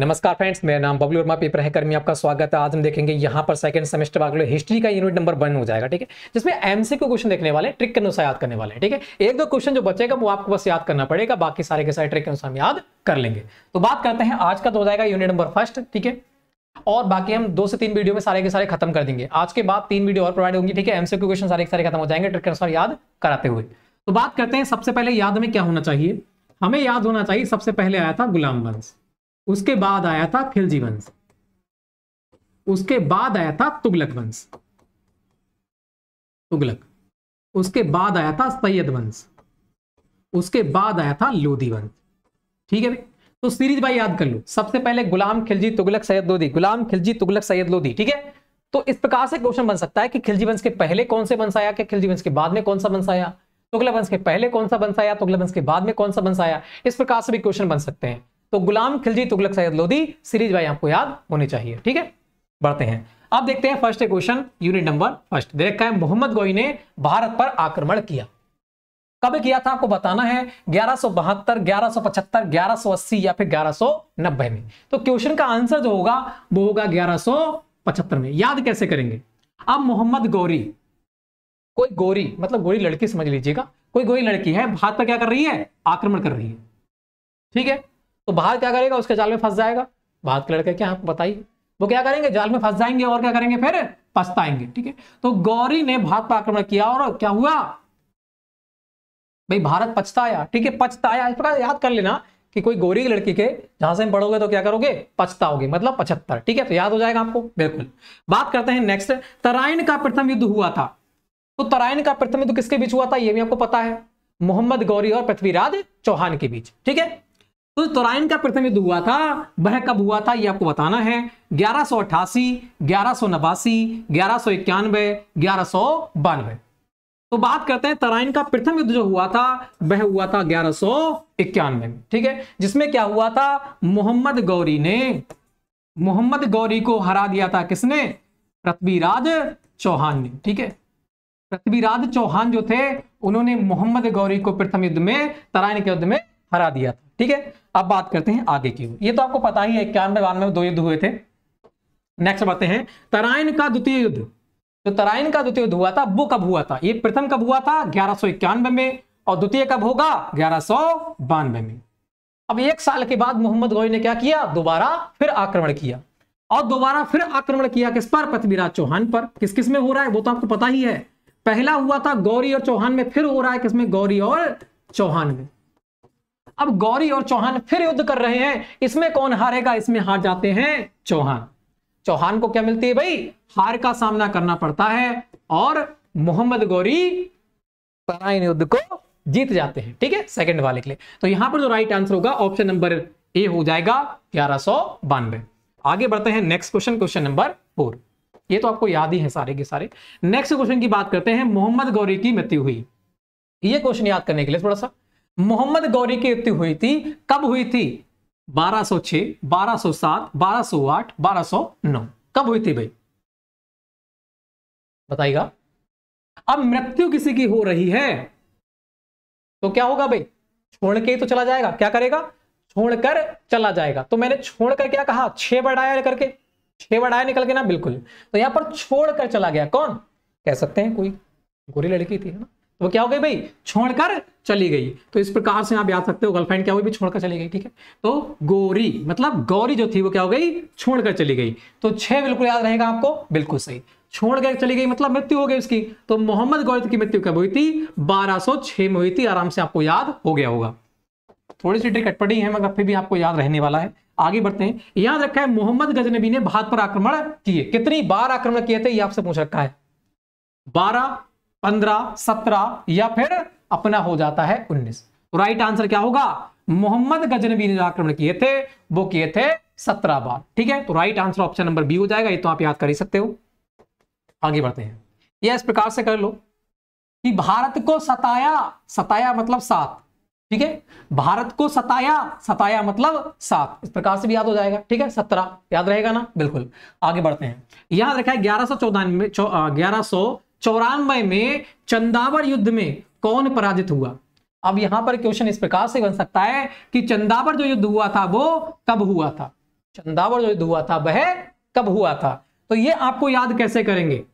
नमस्कार फ्रेंड्स मेरा नाम बबलू वर्मा पेपर है कर्मी आपका स्वागत है आज हम देखेंगे यहाँ पर सेकंड सेमेस्टर वाले हिस्ट्री का यूनिट नंबर वन हो जाएगा ठीक है जिसमें को क्वेश्चन देखने वाले ट्रिक के अनुसार याद करने वाले ठीक है एक दो क्वेश्चन जो बचेगा वो आपको बस याद करना पड़ेगा बाकी सारे के सारे ट्रिक के अनुसार हम याद कर लेंगे तो बात करते हैं आज का तो हो जाएगा यूनिट नंबर फर्स्ट ठीक है और बाकी हम दो से तीन वीडियो में सारे के सारे खत्म कर देंगे आज के बाद तीन वीडियो और प्रोवाइड होंगी ठीक है एमसीक्यू क्वेश्चन सारे के सारे खत्म हो जाएंगे ट्रिक के अनुसार याद कराते हुए तो बात करते हैं सबसे पहले याद में क्या होना चाहिए हमें याद होना चाहिए सबसे पहले आया था गुलाम वंश उसके बाद आया था खिलजी वंश उसके बाद आया था तुगलक वंश तुगलक उसके बाद आया था सैयद वंश उसके बाद आया था लोधी वंश ठीक है भाई तो सीरीज भाई याद कर लो सबसे पहले गुलाम खिलजी तुगलक सैयद लोधी गुलाम खिलजी तुगलक सैयद लोधी ठीक है तो इस प्रकार से क्वेश्चन बन सकता है कि खिलजी वंश के पहले कौन से वंश आया कि खिलजी वंश के बाद में कौन सा वंश आया तुगलक वंश के पहले कौन सा वंश आया तुगलक वंश के बाद में कौन सा वंश आया इस प्रकार से भी क्वेश्चन बन सकते हैं तो गुलाम खिलजी तुगलक सैयद लोधी सीरीज वाई आपको याद होनी चाहिए ठीक है बढ़ते हैं अब देखते हैं first question unit number first देखा है मोहम्मद गोई ने भारत पर आक्रमण किया कब किया था आपको बताना है ग्यारह सो अस्सी या फिर नब्बे में तो क्वेश्चन का आंसर जो होगा वो होगा पचहत्तर में याद कैसे करेंगे अब मोहम्मद गौरी कोई गोरी मतलब गोरी लड़की समझ लीजिएगा कोई गोरी लड़की है भारत पर क्या कर रही है आक्रमण कर रही है ठीक है तो बाहर क्या करेगा उसके जाल में फंस जाएगा बाहर के लड़के क्या आपको बताइए वो क्या करेंगे जाल में फंस जाएंगे और क्या करेंगे फिर पछताएंगे ठीक है तो गौरी ने भारत पर आक्रमण किया और क्या हुआ भाई भारत पछताया ठीक है पछताया इस प्रकार याद कर लेना कि कोई गोरी की लड़की के जहां से पढ़ोगे तो क्या करोगे पछताओगे मतलब पचहत्तर ठीक है तो याद हो जाएगा आपको बिल्कुल बात करते हैं नेक्स्ट तराइन का प्रथम युद्ध हुआ था तो तराइन का प्रथम युद्ध किसके बीच हुआ था यह भी आपको पता है मोहम्मद गौरी और पृथ्वीराज चौहान के बीच ठीक है तो तोराइन का प्रथम युद्ध हुआ था वह कब हुआ था यह आपको बताना है ग्यारह सौ अठासी ग्यारह सौ नवासी ग्यारह सौ इक्यानवे ग्यारह सौ बानवे तो बात करते हैं तराइन का प्रथम युद्ध जो हुआ था वह हुआ था ग्यारह सौ इक्यानवे में ठीक है जिसमें क्या हुआ था मोहम्मद गौरी ने मोहम्मद गौरी को हरा दिया था किसने पृथ्वीराज चौहान ने ठीक है पृथ्वीराज चौहान जो थे उन्होंने मोहम्मद गौरी को प्रथम युद्ध में तराइन के युद्ध में हरा दिया था ठीक है अब बात करते हैं आगे की ये तो आपको पता ही है इक्यानवे बानवे में दो युद्ध हुए थे नेक्स्ट बातें हैं तराइन का द्वितीय युद्ध तो तराइन का द्वितीय युद्ध हुआ था वो कब हुआ था ये प्रथम कब हुआ था ग्यारह में और द्वितीय कब होगा ग्यारह में अब एक साल के बाद मोहम्मद गौरी ने क्या किया दोबारा फिर आक्रमण किया और दोबारा फिर आक्रमण किया किस पर पृथ्वीराज चौहान पर किस किस में हो रहा है वो तो आपको पता ही है पहला हुआ था गौरी और चौहान में फिर हो रहा है किसमें गौरी और चौहान में अब गौरी और चौहान फिर युद्ध कर रहे हैं इसमें कौन हारेगा इसमें हार जाते हैं चौहान चौहान को क्या मिलती है भाई हार का सामना करना पड़ता है और मोहम्मद गौरी तराइन युद्ध को जीत जाते हैं ठीक है सेकंड वाले के लिए तो यहां पर जो राइट आंसर होगा ऑप्शन नंबर ए हो जाएगा ग्यारह आगे बढ़ते हैं next question question number four ये तो आपको याद ही है सारे के सारे नेक्स्ट क्वेश्चन की बात करते हैं मोहम्मद गौरी की मृत्यु हुई ये क्वेश्चन याद करने के लिए थोड़ा सा मोहम्मद गौरी की युक्ति हुई थी कब हुई थी 1206, 1207, 1208, 1209 कब हुई थी भाई बताइएगा अब मृत्यु किसी की हो रही है तो क्या होगा भाई छोड़ के ही तो चला जाएगा क्या करेगा छोड़कर चला जाएगा तो मैंने छोड़कर क्या कहा छह बढ़ाया करके छह बढ़ाया निकल के ना बिल्कुल तो यहां पर छोड़कर चला गया कौन कह सकते हैं कोई गोरी लड़की थी है ना वो तो क्या हो गई भाई छोड़कर चली गई तो इस प्रकार से आप याद सकते हो गर्लफ्रेंड क्या हुई छोड़कर चली गई ठीक है तो गौरी मतलब गौरी जो थी वो क्या हो गई छोड़कर चली गई तो छह बिल्कुल याद रहेगा आपको बिल्कुल सही छोड़ गए चली गई मतलब मृत्यु हो गई उसकी तो मोहम्मद गौरी की मृत्यु कब हुई थी बारह में हुई थी आराम से आपको याद हो गया होगा थोड़ी सी ट्रिक अटपटी है मगर फिर भी आपको याद रहने वाला है आगे बढ़ते हैं याद रखा है मोहम्मद गजनबी ने भारत पर आक्रमण किए कितनी बार आक्रमण किए थे ये आपसे पूछ रखा है बारह पंद्रह सत्रह या फिर अपना हो जाता है उन्नीस राइट तो आंसर क्या होगा मोहम्मद गजनबी ने आक्रमण किए थे वो किए थे सत्रह बार ठीक है तो right answer option number B हो जाएगा ये तो आप याद कर ही सकते हो आगे बढ़ते हैं यह इस प्रकार से कर लो कि भारत को सताया सताया मतलब सात ठीक है भारत को सताया सताया मतलब सात इस प्रकार से भी याद हो जाएगा ठीक है सत्रह याद रहेगा ना बिल्कुल आगे बढ़ते हैं याद रखा है ग्यारह सौ चौदह ग्यारह सौ चौरानवे में चंदावर युद्ध में कौन पराजित हुआ अब यहां पर क्वेश्चन इस प्रकार से बन सकता है कि चंदावर जो युद्ध हुआ था वो कब हुआ था चंदावर जो युद्ध हुआ था वह कब हुआ था तो ये आपको याद कैसे करेंगे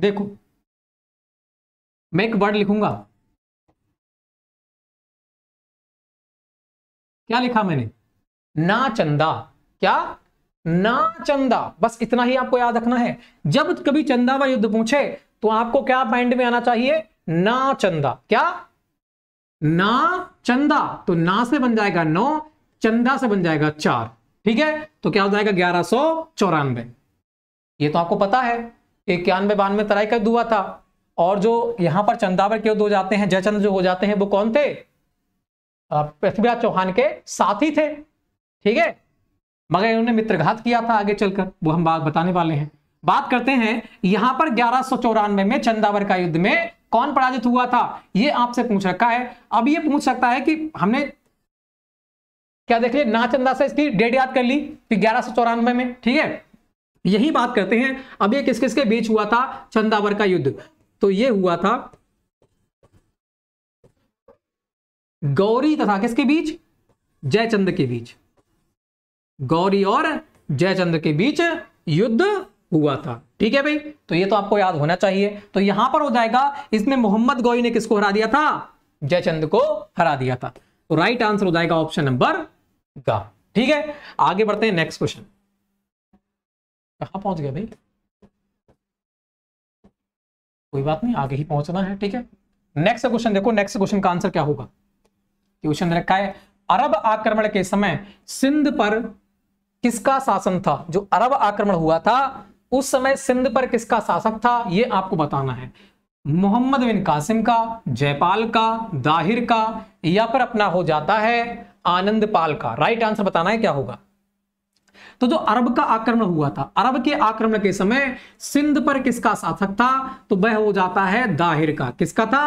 देखो मैं एक वर्ड लिखूंगा क्या लिखा मैंने ना चंदा क्या ना चंदा बस इतना ही आपको याद रखना है जब कभी चंदा व युद्ध पूछे तो आपको क्या माइंड में आना चाहिए ना चंदा क्या ना चंदा तो ना से बन जाएगा नौ चंदा से बन जाएगा चार ठीक है तो क्या हो जाएगा ग्यारह सौ चौरानवे ये तो आपको पता है इक्यानवे बानवे तराई का दुआ था और जो यहां पर चंदावर के दो जाते हैं जयचंद जो हो जाते हैं वो कौन थे पृथ्वीराज चौहान के साथी थे ठीक है मगर इन्होंने मित्रघात किया था आगे चलकर वो हम बात बताने वाले हैं बात करते हैं यहां पर ग्यारह में चंदावर का युद्ध में कौन पराजित हुआ था ये आपसे पूछ रखा है अब ये पूछ सकता है कि हमने क्या देख लिया नाचंदा से इसकी डेट याद कर ली कि ग्यारह में ठीक है यही बात करते हैं अब ये किस किस के बीच हुआ था चंदावर का युद्ध तो ये हुआ था गौरी तथा किसके बीच जयचंद के बीच गौरी और जयचंद्र के बीच युद्ध हुआ था ठीक है भाई तो ये तो आपको याद होना चाहिए तो यहां पर हो जाएगा इसमें मोहम्मद गौरी ने किसको हरा दिया था जयचंद को हरा दिया था तो राइट आंसर हो जाएगा ऑप्शन नंबर गा ठीक है आगे बढ़ते हैं नेक्स्ट क्वेश्चन कहा पहुंच गया भाई कोई बात नहीं आगे ही पहुंचना है ठीक है नेक्स्ट क्वेश्चन देखो नेक्स्ट क्वेश्चन का आंसर क्या होगा क्वेश्चन रखा है अरब आक्रमण के समय सिंध पर किसका शासन था जो अरब आक्रमण हुआ था उस समय सिंध पर किसका शासक था यह आपको बताना है मोहम्मद बिन कासिम का जयपाल का दाहिर का या पर अपना हो जाता है आनंद पाल का राइट आंसर बताना है क्या होगा तो जो अरब का आक्रमण हुआ था अरब के आक्रमण के समय सिंध पर किसका शासक था तो वह हो जाता है दाहिर का किसका था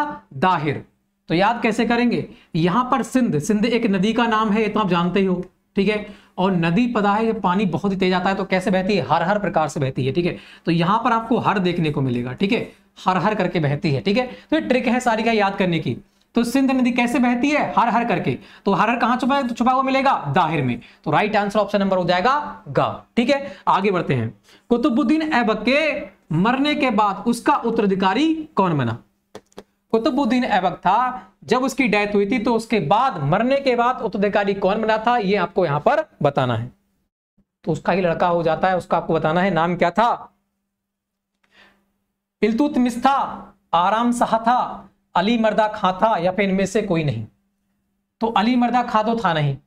दाहिर तो याद कैसे करेंगे यहां पर सिंध सिंध एक नदी का नाम है ये तो आप जानते ही हो ठीक है और नदी पता है जब पानी बहुत ही तेज आता है तो कैसे बहती है हर हर प्रकार से बहती है ठीक है तो यहां पर आपको हर देखने को मिलेगा ठीक है हर हर करके बहती है ठीक है तो ये ट्रिक है सारी का याद करने की तो सिंध नदी कैसे बहती है हर हर करके तो हर हर कहां छुपा छुपा हुआ मिलेगा दाहिर में तो राइट आंसर ऑप्शन नंबर हो जाएगा ग ठीक है आगे बढ़ते हैं कुतुबुद्दीन ऐबक के मरने के बाद उसका उत्तराधिकारी कौन बना कुतुबुद्दीन ऐबक था जब उसकी डेथ हुई थी तो उसके बाद मरने के बाद उत्तराधिकारी कौन बना था यह आपको यहां पर बताना है तो उसका ही लड़का हो जाता है उसका आपको बताना है नाम क्या था इलतुतमिस था आराम शाह था अली मर्दा खां था या फिर इनमें से कोई नहीं तो अली मर्दा खां तो था नहीं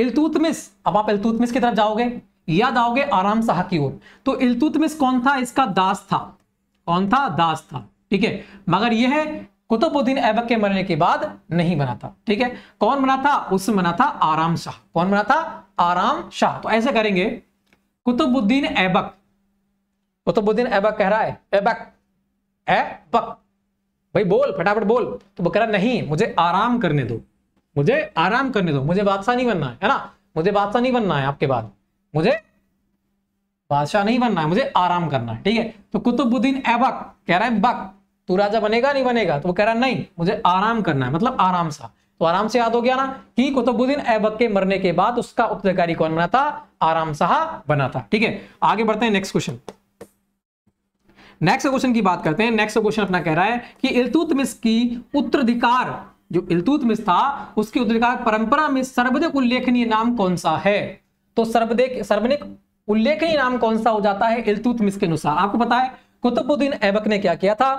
इलतुतमिस अब आप इलतुतमिस की तरफ जाओगे याद आओगे आराम शाह की ओर तो इलतुतमिस कौन था इसका दास था कौन था दास था ठीक है मगर यह है कुतुबुद्दीन ऐबक के मरने के बाद नहीं बना था ठीक है कौन बना था उस बना था आराम शाह कौन बना था आराम शाह तो ऐसे करेंगे कुतुबुद्दीन ऐबक कुतुबुद्दीन ऐबक कह रहा है ऐबक ऐबक भाई बोल फटाफट बोल तो बकरा नहीं मुझे आराम करने दो मुझे आराम करने दो मुझे बादशाह नहीं बनना है है ना मुझे बादशाह नहीं बनना है आपके बाद मुझे बादशाह नहीं बनना है मुझे आराम करना है ठीक है तो कुतुबुद्दीन ऐबक कह रहा है बक तू राजा बनेगा नहीं बनेगा तो वो कह रहा नहीं मुझे आराम करना है मतलब आराम सा तो आराम से याद हो गया ना कि कुतुबुद्दीन ऐबक के मरने के बाद उसका उत्तराधिकारी कौन बना था आराम शाह बना था ठीक है आगे बढ़ते हैं नेक्स्ट क्वेश्चन नेक्स्ट क्वेश्चन की बात करते हैं नेक्स्ट क्वेश्चन अपना कह रहा है कि इलतुतमिस की उत्तराधिकार जो इलतुतमिस था उसकी उत्तराधिकार परंपरा में सर्वाधिक उल्लेखनीय नाम कौन सा है तो सर्वाधिक सर्वाधिक उल्लेखनीय नाम कौन सा हो जाता है इलतुतमिस के अनुसार आपको पता है कुतुबुद्दीन ऐबक ने क्या किया था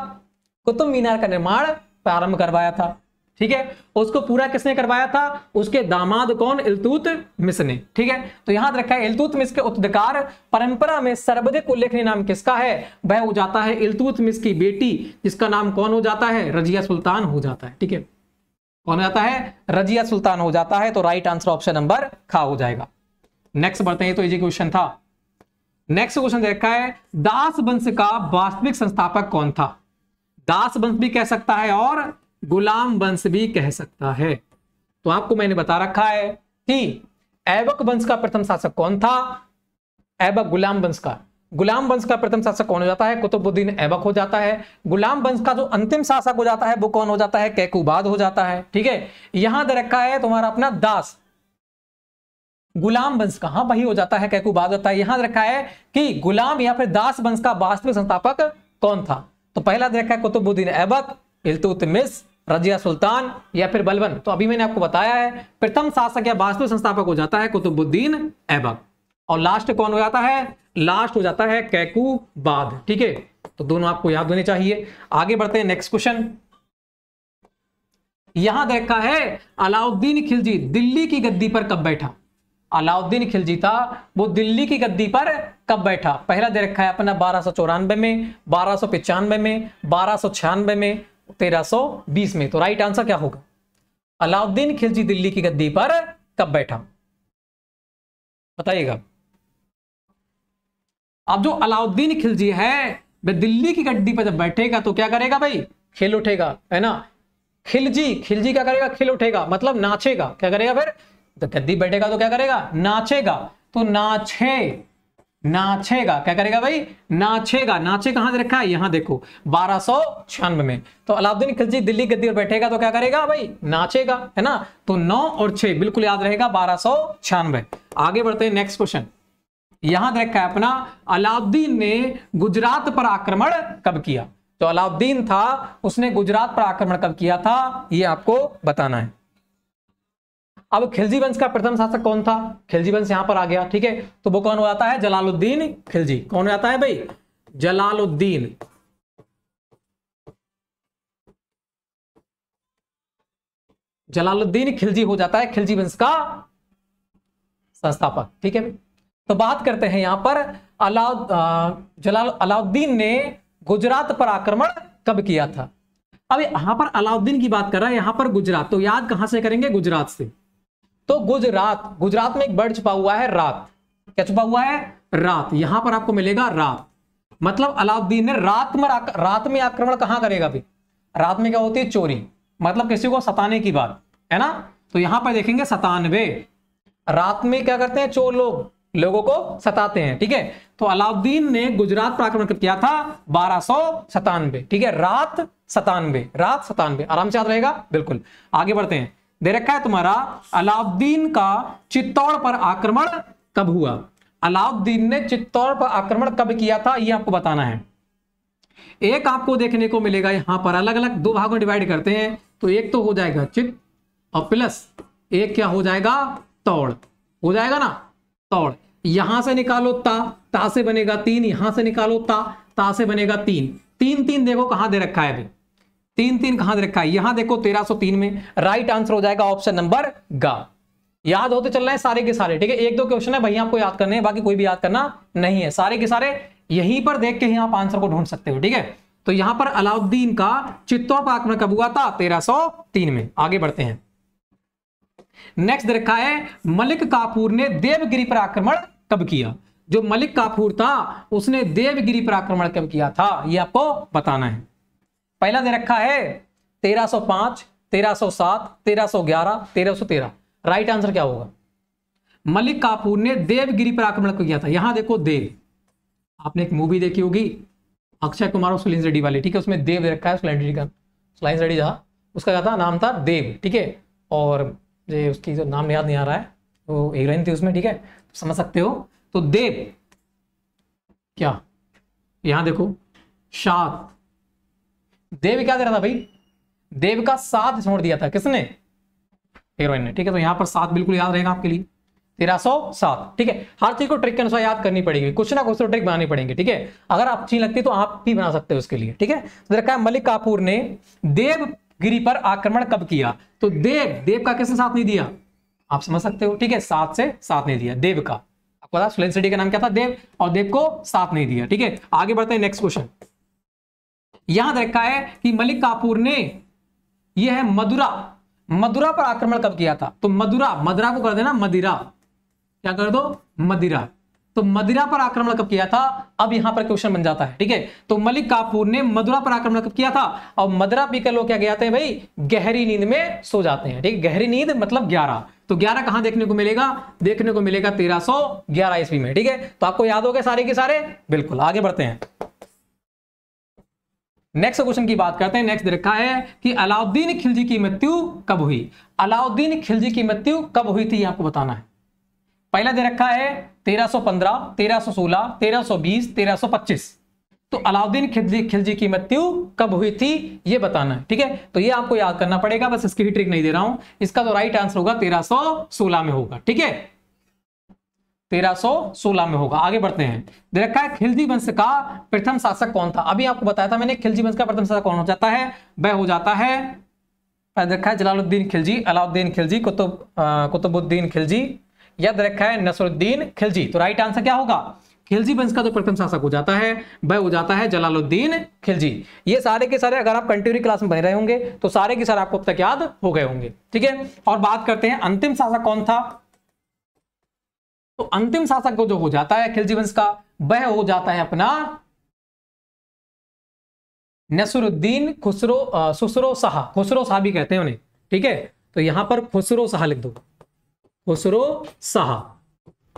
कुतुब मीनार का निर्माण प्रारंभ करवाया था ठीक है उसको पूरा किसने करवाया था उसके दामाद कौन इलतूत मिस ने ठीक है तो यहां रखा है इलतूत मिस के उत्तकार परंपरा में सर्वाधिक उल्लेखनीय नाम किसका है वह हो जाता है इलतूत मिस की बेटी जिसका नाम कौन हो जाता है रजिया सुल्तान हो जाता है ठीक है कौन हो जाता है रजिया सुल्तान हो जाता है तो राइट आंसर ऑप्शन नंबर खा हो जाएगा नेक्स्ट बढ़ते हैं तो ये क्वेश्चन था नेक्स्ट क्वेश्चन देखा है दास वंश का वास्तविक संस्थापक कौन था दास वंश भी कह सकता है और गुलाम वंश भी कह सकता है तो आपको मैंने बता रखा है कि ऐबक वंश का प्रथम शासक कौन था ऐबक गुलाम वंश का गुलाम वंश का प्रथम शासक कौन हो जाता है कुतुबुद्दीन ऐबक हो जाता है गुलाम वंश का जो अंतिम शासक हो जाता है वो कौन हो जाता है कैकुबाद हो जाता है ठीक है यहां दे रखा है तुम्हारा अपना दास गुलाम वंश का हाँ वही हो जाता है कैकुबाद होता है यहां रखा है कि गुलाम या फिर दास वंश का वास्तविक संस्थापक कौन था तो पहला देखा तो है कुतुबुद्दीन ऐबक इलतुत रजिया सुल्तान या फिर बलबन तो अभी मैंने आपको बताया है प्रथम शासक या वास्तु संस्थापक हो जाता है कुतुबुद्दीन ऐबक और लास्ट कौन हो जाता है लास्ट हो जाता है कैकू बाद ठीक है तो दोनों आपको याद होने चाहिए आगे बढ़ते हैं नेक्स्ट क्वेश्चन यहां देखा है अलाउद्दीन खिलजी दिल्ली की गद्दी पर कब बैठा अलाउद्दीन खिलजी था वो दिल्ली की गद्दी पर कब बैठा पहला दे रखा है अपना बारह में बारह में बारह में तेरह में तो राइट आंसर क्या होगा अलाउद्दीन खिलजी दिल्ली की गद्दी पर कब बैठा बताइएगा अब जो अलाउद्दीन खिलजी है वे दिल्ली की गड्डी पर जब बैठेगा तो क्या करेगा भाई खिल उठेगा है ना खिलजी खिलजी क्या करेगा खिल उठेगा मतलब नाचेगा क्या करेगा फिर तो गद्दी बैठेगा तो क्या करेगा नाचेगा तो नाचे नाचेगा क्या करेगा भाई नाचेगा नाचे कहां से रखा है यहां देखो बारह सौ छियानवे में तो अलाउद्दीन खिलजी दिल्ली गद्दी पर बैठेगा तो क्या करेगा भाई नाचेगा है ना तो नौ और छह बिल्कुल याद रहेगा बारह सौ छियानवे आगे बढ़ते हैं नेक्स्ट क्वेश्चन यहां रखा है अपना अलाउद्दीन ने गुजरात पर आक्रमण कब किया तो अलाउद्दीन था उसने गुजरात पर आक्रमण कब किया था ये आपको बताना है अब खिलजी वंश का प्रथम शासक कौन था खिलजी वंश यहां पर आ गया ठीक है तो वो कौन हो जाता है जलालुद्दीन खिलजी कौन हो जाता है भाई जलालुद्दीन जलालुद्दीन खिलजी हो जाता है खिलजी वंश का संस्थापक ठीक है तो बात करते हैं यहां पर अलाउद जलाल अलाउद्दीन ने गुजरात पर आक्रमण कब किया था अब यहां पर अलाउद्दीन की बात कर रहा है यहां पर गुजरात तो याद कहां से करेंगे गुजरात से तो गुजरात गुजरात में एक बर्ड छुपा हुआ है रात क्या छुपा हुआ है रात यहां पर आपको मिलेगा रात मतलब अलाउद्दीन ने रात में रात में आक्रमण कहां करेगा भी? रात में क्या होती है चोरी मतलब किसी को सताने की बात है ना तो यहां पर देखेंगे सतानवे रात में क्या करते हैं चोर लोग लोगों को सताते हैं ठीक है तो अलाउद्दीन ने गुजरात पर आक्रमण किया था बारह सो सतानवे ठीक है रात सतानवे रात सतानवे आराम से याद रहेगा बिल्कुल आगे बढ़ते हैं दे रखा है तुम्हारा अलाउद्दीन का चित्तौड़ पर आक्रमण कब हुआ अलाउद्दीन ने चित्तौड़ पर आक्रमण कब किया था यह आपको बताना है एक आपको देखने को मिलेगा यहां पर अलग अलग दो भागों डिवाइड करते हैं तो एक तो हो जाएगा चित और प्लस एक क्या हो जाएगा तौड़ हो जाएगा ना तौड़ यहां से निकालो ता ता से बनेगा तीन यहां से निकालो ता ता से बनेगा तीन तीन तीन देखो कहां दे रखा है अभी तीन तीन कहां रखा है यहां देखो 1303 में राइट आंसर हो जाएगा ऑप्शन नंबर गा याद होते चल रहे सारे के सारे ठीक है एक दो क्वेश्चन है भाई आपको याद करने हैं बाकी कोई भी याद करना नहीं है सारे के सारे यहीं पर देख के ही आप आंसर को ढूंढ सकते हो ठीक है तो यहां पर अलाउद्दीन का चित्तौप आक्रमण कब हुआ था तीन में आगे बढ़ते हैं नेक्स्ट रखा है मलिक काफूर ने देवगिरी पर आक्रमण कब किया जो मलिक काफूर था उसने देवगिरी पर आक्रमण कब किया था यह आपको बताना है पहला दे रखा है 1305, 1307, 1311, 1313। राइट आंसर क्या होगा मलिक कापूर ने देवगिरी पर आक्रमण किया था यहां देखो देव आपने एक मूवी देखी होगी अक्षय कुमार और सुलिन रेड्डी वाली ठीक है उसमें देव दे रखा है सुलिन रेड्डी का सुलिन रेड्डी था उसका क्या था नाम था देव ठीक है और जो उसकी जो नाम याद नहीं आ रहा है वो हीरोइन थी उसमें ठीक है तो समझ सकते हो तो देव क्या यहां देखो शाख देव क्या दे रहा था भाई देव का साथ छोड़ दिया था किसने हीरोइन ने ठीक है तो यहां पर सात बिल्कुल याद रहेगा आपके लिए तेरह सौ सात ठीक है हर चीज को ट्रिक के अनुसार याद करनी पड़ेगी कुछ ना कुछ तो ट्रिक बनानी पड़ेंगे ठीक है अगर आप अच्छी लगती तो आप भी बना सकते हो उसके लिए ठीक है तो रखा है मलिक कापूर ने देवगिरी पर आक्रमण कब किया तो देव देव का किसने साथ नहीं दिया आप समझ सकते हो ठीक है सात से साथ नहीं दिया देव का आपको पता सुलेन सिटी का नाम क्या था देव और देव को साथ नहीं दिया ठीक है आगे बढ़ते हैं नेक्स्ट क्वेश्चन याद रखा है कि मलिक कापूर ने यह है मदुरा मदुरा पर आक्रमण कब किया था तो मदुरा मदुरा को कर देना मदिरा क्या कर दो मदिरा तो मदिरा पर आक्रमण कब किया था अब यहां पर क्वेश्चन बन जाता है ठीक है तो मलिक कापूर ने मदुरा पर आक्रमण कब किया था और मदुरा पीकर लोग क्या कहते हैं भाई गहरी नींद में सो जाते हैं ठीक है गहरी नींद मतलब 11 तो 11 कहां देखने को मिलेगा देखने को मिलेगा 1311 ईस्वी में ठीक है तो आपको याद हो गया सारे के सारे बिल्कुल आगे बढ़ते हैं नेक्स्ट क्वेश्चन की बात करते हैं नेक्स्ट रखा है कि अलाउद्दीन खिलजी की मृत्यु कब हुई अलाउद्दीन खिलजी की मृत्यु कब हुई थी आपको बताना है पहला दे रखा है 1315, 1316, 1320, 1325 तो अलाउद्दीन खिलजी खिलजी की मृत्यु कब हुई थी ये बताना है ठीक है तो ये आपको याद करना पड़ेगा बस इसकी ही ट्रिक नहीं दे रहा हूं इसका तो राइट आंसर होगा 1316 में होगा ठीक है 1316 में होगा आगे बढ़ते हैं देखा है खिलजी वंश का प्रथम शासक कौन था अभी आपको बताया था मैंने खिलजी वंश का प्रथम शासक कौन हो जाता है वह हो जाता है देखा है जलालुद्दीन खिलजी अलाउद्दीन खिलजी कुतुब कुतुबुद्दीन खिलजी याद रखा है नसरुद्दीन खिलजी तो राइट आंसर क्या होगा खिलजी वंश का जो प्रथम शासक हो जाता है वह हो जाता है जलालुद्दीन खिलजी ये सारे के सारे अगर आप कंटिन्यू क्लास में बने रहे होंगे तो सारे के सारे आपको अब तक याद हो गए होंगे ठीक है और बात करते हैं अंतिम शासक कौन था तो अंतिम शासक को जो हो जाता है खिलजी वंश का वह हो जाता है अपना नसरुद्दीन खुसरो सुसरो शाह खुसरो शाह भी कहते हैं उन्हें ठीक है तो यहां पर खुसरो शाह लिख दो खुसरो शाह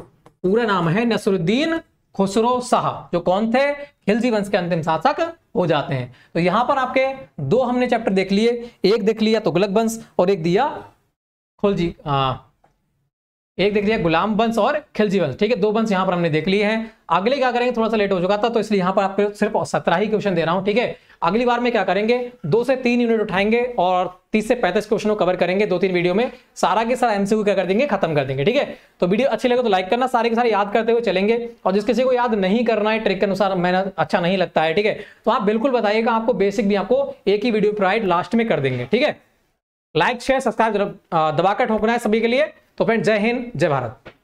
पूरा नाम है नसरुद्दीन खुसरो शाह जो कौन थे खिलजी वंश के अंतिम शासक हो जाते हैं तो यहां पर आपके दो हमने चैप्टर देख लिए एक देख लिया तुगलक वंश और एक दिया खुलजी एक देख लिया गुलाम वंश और खिलजी वंश ठीक है दो वंश यहाँ पर हमने देख लिए हैं अगले क्या करेंगे थोड़ा सा लेट हो चुका था तो इसलिए यहां पर आपको सिर्फ सत्रह ही क्वेश्चन दे रहा हूं ठीक है अगली बार में क्या करेंगे दो से तीन यूनिट उठाएंगे और तीस से पैंतीस क्वेश्चन को कवर करेंगे दो तीन वीडियो में सारा के सारा एमसीक्यू क्या कर देंगे खत्म कर देंगे ठीक है तो वीडियो अच्छी लगे तो लाइक करना सारे के सारे याद करते हुए चलेंगे और जिस किसी को याद नहीं करना है ट्रिक के अनुसार मैंने अच्छा नहीं लगता है ठीक है तो आप बिल्कुल बताइएगा आपको बेसिक भी आपको एक ही वीडियो प्रोवाइड लास्ट में कर देंगे ठीक है लाइक शेयर सब्सक्राइब दबाकर ठोकना है सभी के लिए तो फ्रेंड जय हिंद जय भारत